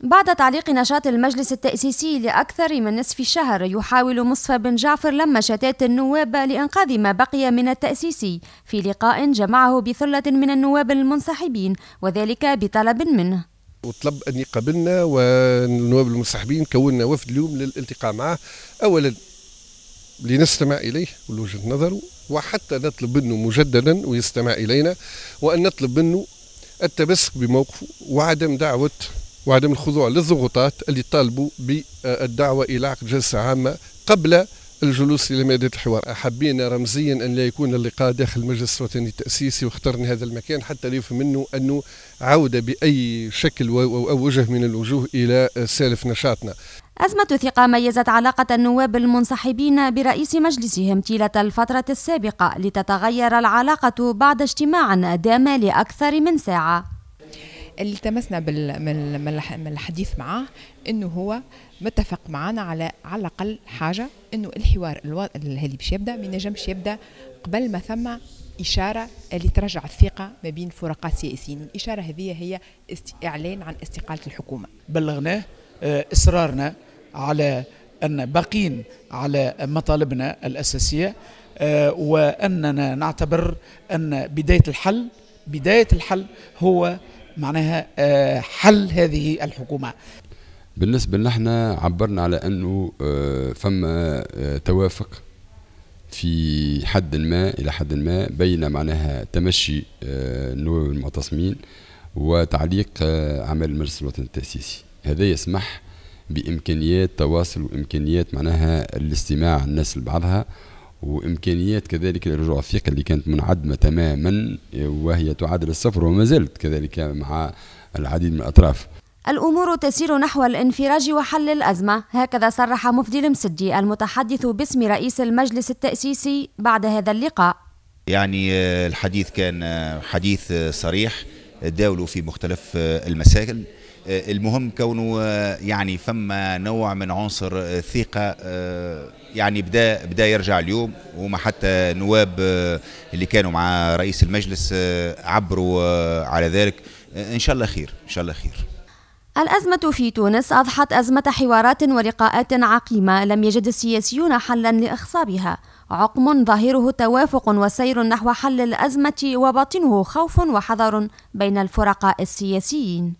بعد تعليق نشاط المجلس التأسيسي لأكثر من نصف شهر يحاول مصفى بن جعفر لم شتات النواب لإنقاذ ما بقي من التأسيسي في لقاء جمعه بثلة من النواب المنسحبين وذلك بطلب منه وطلب أن يقابلنا والنواب المنسحبين كوننا وفد اليوم للالتقاء معه أولا لنستمع إليه ولوجهة نظره وحتى نطلب منه مجددا ويستمع إلينا وأن نطلب منه التمسك بموقفه وعدم دعوة وعدم الخضوع للضغوطات اللي طالبوا بالدعوة إلى عقد جلسة عامة قبل الجلوس إلى مائدة الحوار حبينا رمزيا أن لا يكون اللقاء داخل المجلس الوطني التأسيسي واخترنا هذا المكان حتى يفهم منه أنه عودة بأي شكل أو وجه من الوجوه إلى سالف نشاطنا أزمة ثقة ميزت علاقة النواب المنسحبين برئيس مجلسهم طيلة الفترة السابقة لتتغير العلاقة بعد اجتماع دام لأكثر من ساعة اللي تمسنا من الحديث معاه انه هو متفق معنا على على الاقل حاجه انه الحوار اللي باش يبدا ما ينجمش يبدا قبل ما ثم إشارة اللي ترجع الثقة ما بين فرقاء السياسيين الإشارة هذه هي إعلان عن استقالة الحكومة بلغناه آه، إصرارنا على أن باقين على مطالبنا الأساسية آه، وأننا نعتبر أن بداية الحل بداية الحل هو معناها آه، حل هذه الحكومه بالنسبه لنا احنا عبرنا على انه آه، فما آه، توافق في حد ما الى حد ما بين معناها تمشي نواب المعتصمين وتعليق اعمال المجلس الوطني التاسيسي هذا يسمح بامكانيات تواصل وامكانيات معناها الاستماع الناس لبعضها وامكانيات كذلك الرجوع الثقه اللي كانت منعدمه تماما وهي تعادل الصفر وما زالت كذلك مع العديد من الاطراف. الأمور تسير نحو الانفراج وحل الأزمة هكذا صرح مفدي المسدي المتحدث باسم رئيس المجلس التأسيسي بعد هذا اللقاء يعني الحديث كان حديث صريح داولوا في مختلف آه، المسائل آه، المهم كونه آه، يعني فما نوع من عنصر ثقة يعني بدا بدا يرجع اليوم وما حتى نواب اللي كانوا مع رئيس المجلس عبروا على ذلك ان شاء الله خير ان شاء الله خير الأزمة في تونس أضحت أزمة حوارات ولقاءات عقيمة لم يجد السياسيون حلا لإخصابها عقم ظاهره توافق وسير نحو حل الأزمة وباطنه خوف وحذر بين الفرقاء السياسيين